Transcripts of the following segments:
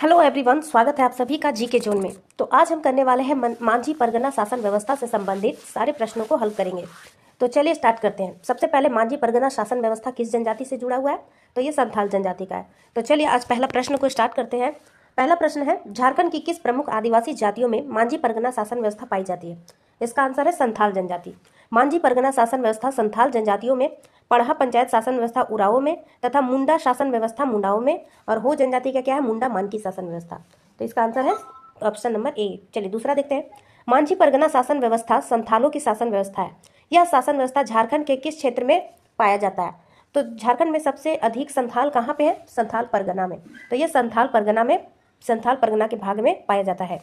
hello everyone स्वागत है आप सभी का जी के जोन में तो आज हम करने वाले हैं मांझी परगना शासन व्यवस्था से संबंधित सारे प्रश्नों को हल करेंगे तो चलिए स्टार्ट करते हैं सबसे पहले मांझी परगना शासन व्यवस्था किस जनजाति से जुड़ा हुआ है तो ये संथाल जनजाति का है तो चलिए आज पहला प्रश्न को स्टार्ट करते हैं पहला प्रश्न है झारखंड की किस प्रमुख आदिवासी जातियों में मांझी परगना शासन व्यवस्था पाई जाती है इसका आंसर है संथाल जनजाति मांझी परगना शासन व्यवस्था संथाल जनजातियों में पढ़ा पंचायत शासन व्यवस्था उराओं में तथा मुंडा शासन व्यवस्था मुंडाओं में और हो जनजाति का क्या है मुंडा मानकी शासन व्यवस्था तो इसका आंसर है ऑप्शन नंबर ए चलिए दूसरा देखते हैं मांझी परगना शासन व्यवस्था संथालों की शासन व्यवस्था है यह शासन व्यवस्था झारखंड के किस क्षेत्र में पाया जाता है तो झारखंड में सबसे अधिक संथाल कहाँ पे है संथाल परगना में तो यह संथाल परगना में संथाल परगना के भाग में पाया जाता है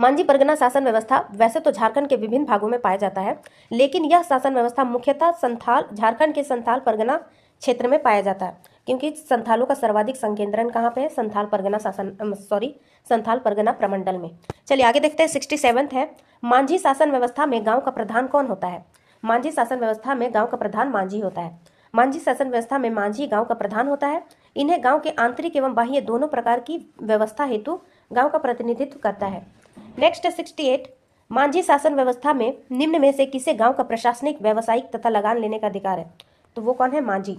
मांझी परगना शासन व्यवस्था वैसे तो झारखंड के विभिन्न भागों में पाया जाता है लेकिन यह शासन व्यवस्था मुख्यतः संथाल झारखंड के संथाल परगना क्षेत्र में पाया जाता है क्योंकि संथालों का सर्वाधिक संकेंद्रण कहाँ पे है संथाल परगना शासन सॉरी संथाल परगना प्रमंडल में चलिए आगे देखते हैं सिक्सटी सेवन्थ है मांझी शासन व्यवस्था में गाँव का प्रधान कौन होता है मांझी शासन व्यवस्था में गाँव का प्रधान मांझी होता है मांझी शासन व्यवस्था में मांझी गांव का प्रधान होता है इन्हें गांव के आंतरिक एवं बाह्य दोनों प्रकार की व्यवस्था हेतु गांव का प्रतिनिधित्व करता है नेक्स्ट सिक्सटी एट मांझी शासन व्यवस्था में निम्न में से किसे गांव का प्रशासनिक व्यवसायिक तथा लगान लेने का अधिकार है तो वो कौन है मांझी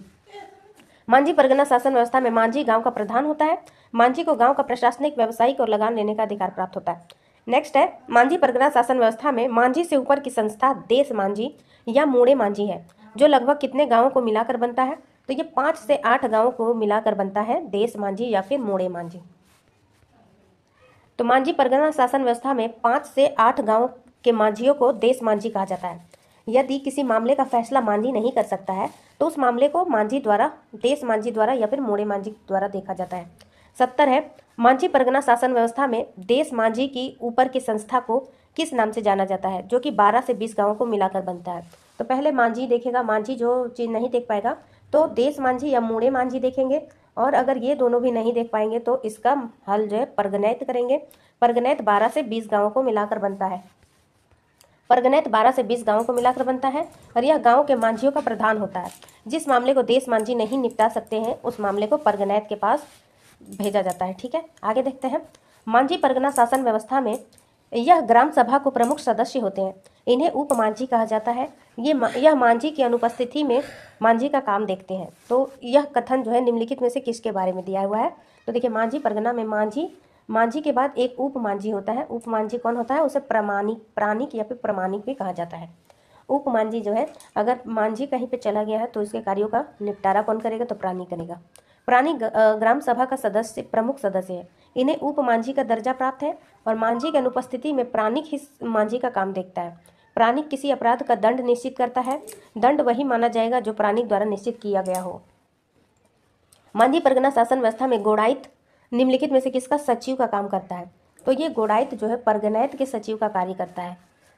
मांझी परगना शासन व्यवस्था में मांझी गांव का प्रधान होता है मांझी को गांव का प्रशासनिक व्यवसायिक और लगान लेने का अधिकार प्राप्त होता है नेक्स्ट है मांझी परगना शासन व्यवस्था में मांझी से ऊपर की संस्था देश मांझी या मोड़े मांझी है जो लगभग कितने गाँवों को मिलाकर बनता है तो ये पाँच से आठ गाँवों को मिलाकर बनता है देश मांझी या फिर मोड़े मांझी तो मांझी परगना शासन व्यवस्था में पाँच से आठ गाँव के मांझियों को देश मांझी कहा जाता है यदि किसी मामले का फैसला मांझी नहीं कर सकता है तो उस मामले को मांझी द्वारा देश मांझी द्वारा या फिर मोड़े मांझी द्वारा देखा जाता है सत्तर है मांझी परगना शासन व्यवस्था में देश मांझी की ऊपर की संस्था को किस नाम से जाना जाता है जो कि 12 से 20 गांवों को मिलाकर बनता है तो पहले मांझी देखेगा मांझी जो चीज़ नहीं देख पाएगा तो देश मांझी या मूड़े मांझी देखेंगे और अगर ये दोनों भी नहीं देख पाएंगे तो इसका हल जो है परगनैत करेंगे परगनैत बारह से बीस गाँव को मिलाकर बनता है परगनैत 12 से 20 गांवों को मिलाकर बनता है और यह गांव के मांझियों का प्रधान होता है जिस मामले को देश मांझी नहीं निपटा सकते हैं उस मामले को परगनैत के पास भेजा जाता है ठीक है आगे देखते हैं मांझी परगना शासन व्यवस्था में यह ग्राम सभा को प्रमुख सदस्य होते हैं इन्हें उप मांझी कहा जाता है ये यह मांझी की अनुपस्थिति में मांझी का काम देखते हैं तो यह कथन जो है निम्नलिखित में से किसके बारे में दिया हुआ है तो देखिए मांझी परगना में मांझी मांझी के बाद एक उप मांझी होता है उप मांझी कौन होता है उसे प्रमाणिक प्राणिक या फिर प्रमाणिक भी कहा जाता है उप मांझी जो है अगर मांझी कहीं पर चला गया है तो इसके कार्यों का निपटारा कौन करेगा तो प्राणी करेगा पुरानी ग्राम सभा का सदस्य प्रमुख सदस्य है इन्हें उप मांझी का दर्जा प्राप्त है और मांझी की अनुपस्थिति में प्राणिक ही मांझी का काम देखता है प्राणिक किसी अपराध का दंड निश्चित करता है दंड वही माना जाएगा जो प्राणिक द्वारा निश्चित किया गया हो मांझी परगना शासन व्यवस्था में गोड़ाइत निम्नलिखित में से किसका सचिव का काम करता है तो ये गोड़ाइत जो है परगनायत के सचिव का कार्य करता है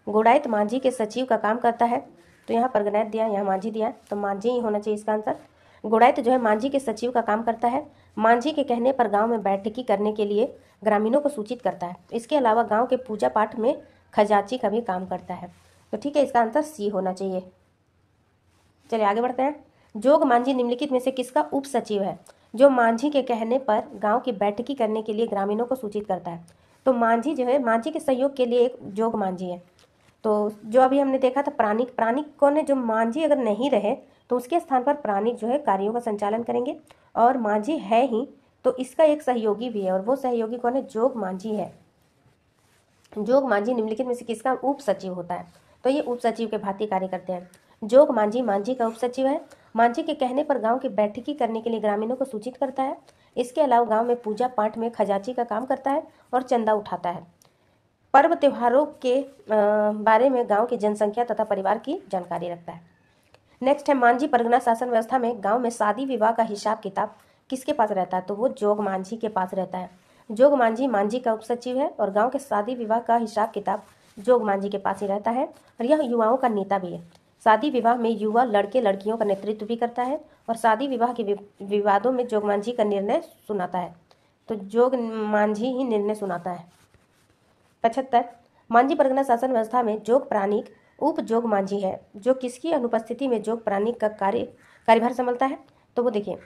गोड़ाइत मांझी के सचिव का काम करता है तो यहाँ परगनायत दिया यहाँ मांझी दिया तो मांझी ही होना चाहिए इसका आंसर गुड़ैत तो जो है मांझी के सचिव का काम करता है मांझी के कहने पर गांव में बैठकी करने के लिए ग्रामीणों को सूचित करता है इसके अलावा गांव के पूजा पाठ में खजाची का भी काम करता है तो ठीक है इसका आंसर सी होना चाहिए चलिए आगे बढ़ते हैं जोग मांझी निम्नलिखित में से किसका उप सचिव है जो मांझी के कहने पर गांव की बैठकी करने के लिए ग्रामीणों को सूचित करता है तो मांझी जो है मांझी के सहयोग के लिए एक जोग मांझी है तो जो अभी हमने देखा था प्राणिक प्राणिक कौन है जो मांझी अगर नहीं रहे तो उसके स्थान पर प्राणिक जो है कार्यों का संचालन करेंगे और मांझी है ही तो इसका एक सहयोगी भी है और वो सहयोगी कौन है जोग मांझी है जोग मांझी निम्नलिखित में से किसका उप सचिव होता है तो ये उप सचिव के भांति कार्य करते हैं जोग मांझी मांझी का उप सचिव है मांझी के कहने पर गांव की बैठकी करने के लिए ग्रामीणों को सूचित करता है इसके अलावा गांव में पूजा पाठ में खजाची का काम करता है और चंदा उठाता है पर्व त्योहारों के बारे में गांव की जनसंख्या तथा परिवार की जानकारी रखता है नेक्स्ट है मांझी परगना शासन व्यवस्था में गांव में शादी विवाह का हिसाब किताब किसके पास रहता है तो वो जोग मांझी के पास रहता है जोग मांझी मांझी का उपसचिव है और गांव के शादी विवाह का हिसाब किताब जोग मांझी के पास ही रहता है और यह युवाओं का नेता भी है शादी विवाह में युवा लड़के लड़कियों का नेतृत्व भी करता है और शादी विवाह के विवादों में जोग मांझी का निर्णय सुनाता है तो जोग मांझी ही निर्णय सुनाता है पचहत्तर मांझी परगना शासन व्यवस्था में जोग प्राणिक उपजोग मांझी है जो किसकी अनुपस्थिति में जोग प्राणी का कार्य कार्यभार संभलता है तो वो देखिए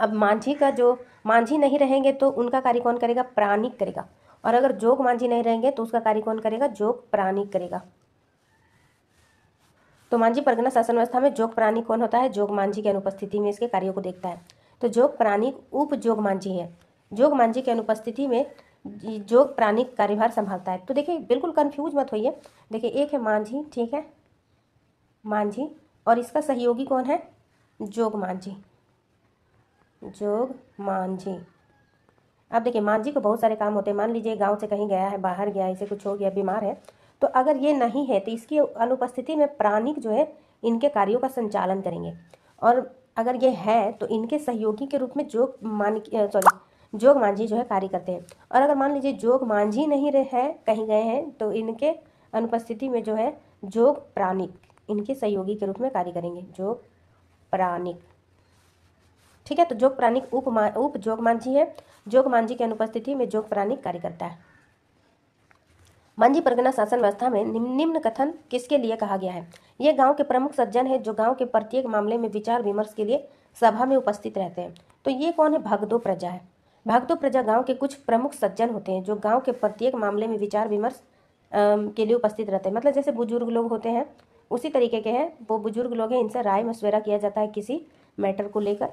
अब मांझी का जो मांझी नहीं रहेंगे तो उनका कार्य कौन करेगा प्राणिक करेगा और अगर जोग मांझी नहीं रहेंगे तो उसका कार्य कौन करेगा जोग प्राणिक करेगा तो मांझी परगना शासन व्यवस्था में जोग प्राणी कौन होता है जोग मांझी की अनुपस्थिति में इसके कार्यों को देखता है तो जोग प्राणी उप जोग मांझी है जोग मांझी की अनुपस्थिति में जो प्राणी कार्यभार संभालता है तो देखिए बिल्कुल कन्फ्यूज मत होइए देखिए एक है मांझी ठीक है मांझी और इसका सहयोगी कौन है जोग मांझी जोग मांझी अब देखिए मांझी को बहुत सारे काम होते हैं मान लीजिए गांव से कहीं गया है बाहर गया इसे कुछ हो गया बीमार है तो अगर ये नहीं है तो इसकी अनुपस्थिति में प्राणिक जो है इनके कार्यों का संचालन करेंगे और अगर ये है तो इनके सहयोगी के रूप में जोग मान सॉरी जोग मांझी जो है कार्य करते हैं और अगर मान लीजिए जोग मांझी नहीं है कहीं गए हैं तो इनके अनुपस्थिति में जो है जोग प्राणिक इनके सहयोगी के रूप में कार्य करेंगे जोग प्राणिक ठीक है तो जोग प्राणिक उप मा, उप जोग मांझी है जोग मांझी की अनुपस्थिति में जोग प्राणिक कार्य करता है मांझी परगना शासन व्यवस्था में निम्न कथन किसके लिए कहा गया है ये गांव के प्रमुख सज्जन है जो गांव के प्रत्येक मामले में विचार विमर्श के लिए सभा में उपस्थित रहते हैं तो ये कौन है भगदो प्रजा है भक्तो प्रजा गांव के कुछ प्रमुख सज्जन होते हैं जो गांव के प्रत्येक मामले में विचार विमर्श के लिए उपस्थित रहते हैं मतलब जैसे बुजुर्ग लोग होते हैं उसी तरीके के हैं वो बुजुर्ग लोग हैं इनसे राय मशवरा किया जाता है किसी मैटर को लेकर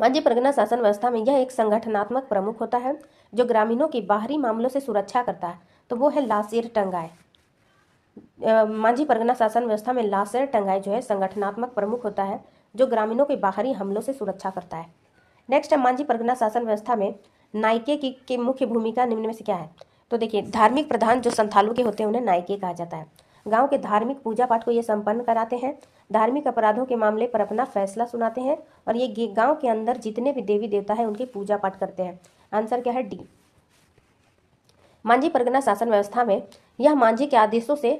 मध्य प्रगना शासन व्यवस्था में यह एक संगठनात्मक प्रमुख होता है जो ग्रामीणों की बाहरी मामलों से सुरक्षा करता है तो वो है लासेर टंगाए मांझी परगना शासन व्यवस्था में लासेर टंगाई जो है संगठनात्मक प्रमुख होता है जो ग्रामीणों के बाहरी हमलों से सुरक्षा करता है नेक्स्ट है मांझी परगना शासन व्यवस्था में नायके की मुख्य भूमिका निम्न में से क्या है तो देखिए धार्मिक प्रधान जो संथालों के होते हैं उन्हें नायके कहा जाता है गांव के धार्मिक पूजा पाठ को ये संपन्न कराते हैं धार्मिक अपराधों के मामले पर अपना फैसला सुनाते हैं और ये गांव के अंदर जितने भी देवी देवता है उनकी पूजा पाठ करते हैं आंसर क्या है डी मांझी परगना शासन व्यवस्था में यह मांझी के आदेशों से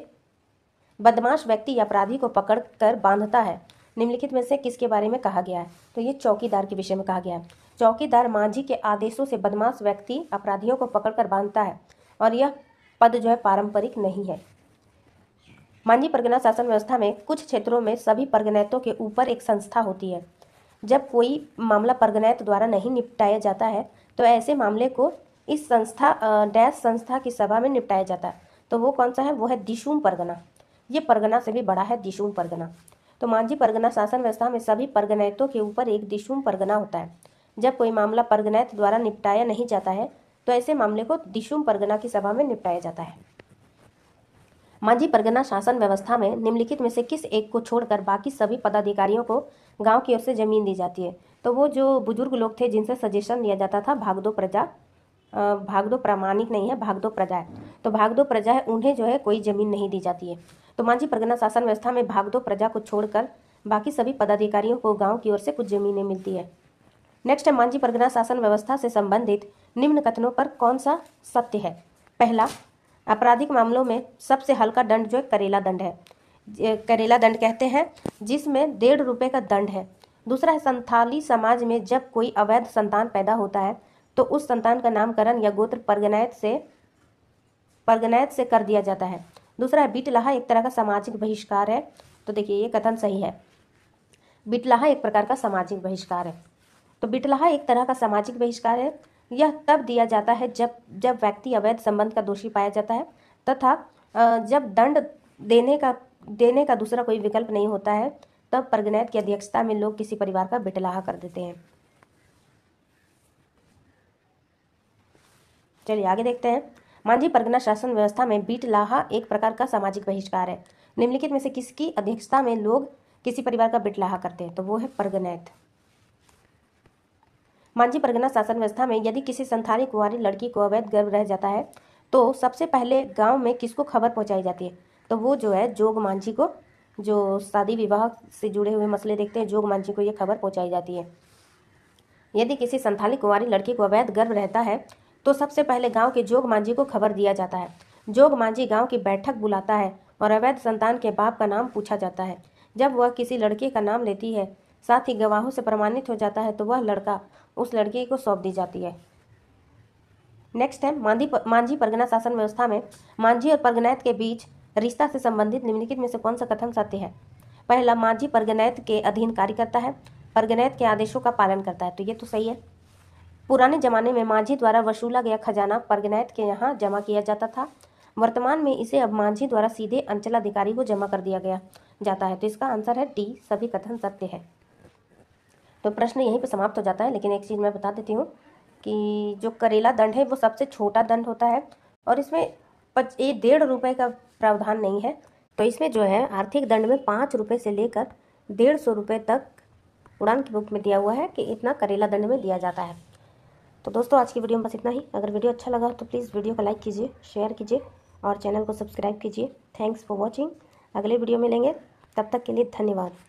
बदमाश व्यक्ति या अपराधी को पकड़ कर बांधता है निम्नलिखित में से किसके बारे में कहा गया है तो ये चौकीदार के विषय में कहा गया है चौकीदार मांझी के आदेशों से बदमाश व्यक्ति अपराधियों को पकड़कर बांधता है और यह पद जो है पारंपरिक नहीं है मांझी परगना शासन व्यवस्था में कुछ क्षेत्रों में सभी परगनैतों के ऊपर एक संस्था होती है जब कोई मामला परगनैत द्वारा नहीं निपटाया जाता है तो ऐसे मामले को इस संस्था डैश संस्था की सभा में निपटाया जाता है तो वो कौन सा है वो है दिशुम परगना ये परगना से भी बड़ा है दिशुम परगना तो मांझी परगना शासन व्यवस्था में सभी परगनायतों के ऊपर एक दिशुम परगना होता है जब कोई मामला परगनायत द्वारा निपटाया नहीं जाता है तो ऐसे मामले को दिशुम परगना की सभा में निपटाया जाता है मांझी परगना शासन व्यवस्था में निम्नलिखित में से किस एक को छोड़कर बाकी सभी पदाधिकारियों को गांव की ओर से जमीन दी जाती है तो वो जो बुजुर्ग लोग थे जिनसे सजेशन लिया जाता था भागदो प्रजा भागदो प्रामाणिक नहीं है भागदो प्रजा है तो भागदो प्रजा है उन्हें जो है कोई जमीन नहीं दी जाती है तो मांझी प्रगना शासन व्यवस्था में भागदो प्रजा को छोड़कर बाकी सभी पदाधिकारियों को गांव की ओर से कुछ जमीनें मिलती है नेक्स्ट है मांझी प्रगना शासन व्यवस्था से संबंधित निम्न कथनों पर कौन सा सत्य है पहला आपराधिक मामलों में सबसे हल्का दंड जो है करेला दंड है करेला दंड कहते हैं जिसमें डेढ़ रुपये का दंड है दूसरा है संथाली समाज में जब कोई अवैध संतान पैदा होता है तो उस संतान का नामकरण या गोत्र परगनायत से परगनायत से कर दिया जाता है दूसरा है बिटलाहा एक तरह का सामाजिक बहिष्कार है तो देखिए ये कथन सही है बिटलाहा एक प्रकार का सामाजिक बहिष्कार है तो बिटलाहा एक तरह का सामाजिक बहिष्कार है यह तब दिया जाता है जब जब व्यक्ति अवैध संबंध का दोषी पाया जाता है तथा जब दंड देने का देने का दूसरा कोई विकल्प नहीं होता है तब परगनायत की अध्यक्षता में लोग किसी परिवार का बिटलाहा कर देते हैं चलिए आगे देखते हैं मांझी परगना शासन व्यवस्था में बीट लाहा एक प्रकार का सामाजिक बहिष्कार है निम्नलिखित में से किसकी अध्यक्षता में लोग किसी परिवार का बिट लाहा करते हैं तो वो है परगनैत मांझी परगना शासन व्यवस्था में यदि किसी संथाली कुंवारी लड़की को अवैध गर्भ रह जाता है तो सबसे पहले गांव में किसको खबर पहुंचाई जाती है तो वो जो है जोग मांझी को जो शादी विवाह से जुड़े हुए मसले देखते हैं जोग मांझी को ये खबर पहुंचाई जाती है यदि किसी संथाली कुंवारी लड़की को अवैध गर्भ रहता है तो सबसे पहले गांव के जोग मांझी को खबर दिया जाता है जोग मांझी गांव की बैठक बुलाता है और अवैध संतान के बाप का नाम पूछा जाता है जब वह किसी लड़के का नाम लेती है साथ ही गवाहों से प्रमाणित हो जाता है तो वह लड़का उस लड़के को सौंप दी जाती है नेक्स्ट है मांझी मांझी परगना शासन व्यवस्था में मांझी और परगनायत के बीच रिश्ता से संबंधित निम्नलिखित में से कौन सा कथन सत्य है पहला मांझी परगनैत के अधीन कार्य करता है परगनैत के आदेशों का पालन करता है तो ये तो सही है पुराने ज़माने में मांझी द्वारा वसूला गया खजाना परगनैत के यहाँ जमा किया जाता था वर्तमान में इसे अब मांझी द्वारा सीधे अंचलाधिकारी को जमा कर दिया गया जाता है तो इसका आंसर है डी सभी कथन सत्य है तो प्रश्न यहीं पर समाप्त हो जाता है लेकिन एक चीज़ मैं बता देती हूँ कि जो करेला दंड है वो सबसे छोटा दंड होता है और इसमें पच ये डेढ़ रुपये का प्रावधान नहीं है तो इसमें जो है आर्थिक दंड में पाँच रुपये से लेकर डेढ़ सौ रुपये तक उड़ान की बुक में दिया हुआ है कि इतना करेला दंड में दिया जाता है तो दोस्तों आज की वीडियो में बस इतना ही अगर वीडियो अच्छा लगा तो प्लीज़ वीडियो को लाइक कीजिए शेयर कीजिए और चैनल को सब्सक्राइब कीजिए थैंक्स फॉर वॉचिंग अगले वीडियो में लेंगे तब तक के लिए धन्यवाद